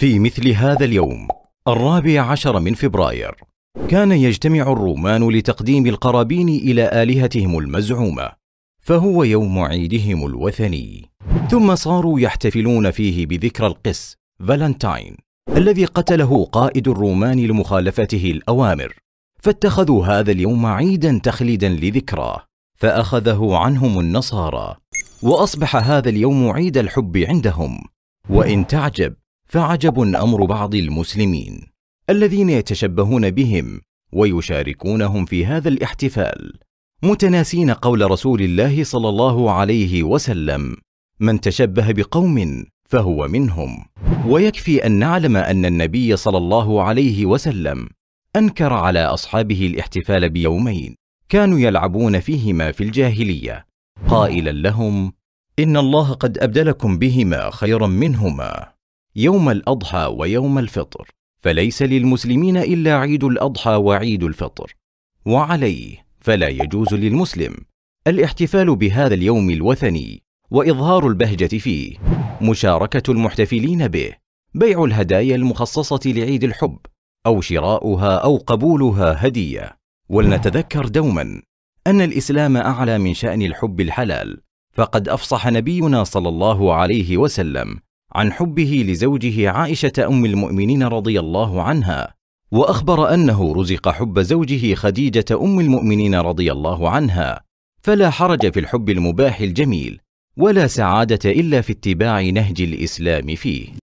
في مثل هذا اليوم الرابع عشر من فبراير كان يجتمع الرومان لتقديم القرابين إلى آلهتهم المزعومة فهو يوم عيدهم الوثني ثم صاروا يحتفلون فيه بذكرى القس فالنتاين الذي قتله قائد الرومان لمخالفته الأوامر فاتخذوا هذا اليوم عيدا تخليدا لذكراه فأخذه عنهم النصارى وأصبح هذا اليوم عيد الحب عندهم وإن تعجب فعجب امر بعض المسلمين الذين يتشبهون بهم ويشاركونهم في هذا الاحتفال متناسين قول رسول الله صلى الله عليه وسلم من تشبه بقوم فهو منهم ويكفي ان نعلم ان النبي صلى الله عليه وسلم انكر على اصحابه الاحتفال بيومين كانوا يلعبون فيهما في الجاهليه قائلا لهم ان الله قد ابدلكم بهما خيرا منهما يوم الأضحى ويوم الفطر فليس للمسلمين إلا عيد الأضحى وعيد الفطر وعليه فلا يجوز للمسلم الاحتفال بهذا اليوم الوثني وإظهار البهجة فيه مشاركة المحتفلين به بيع الهدايا المخصصة لعيد الحب أو شراؤها أو قبولها هدية ولنتذكر دوما أن الإسلام أعلى من شأن الحب الحلال فقد أفصح نبينا صلى الله عليه وسلم عن حبه لزوجه عائشه ام المؤمنين رضي الله عنها واخبر انه رزق حب زوجه خديجه ام المؤمنين رضي الله عنها فلا حرج في الحب المباح الجميل ولا سعاده الا في اتباع نهج الاسلام فيه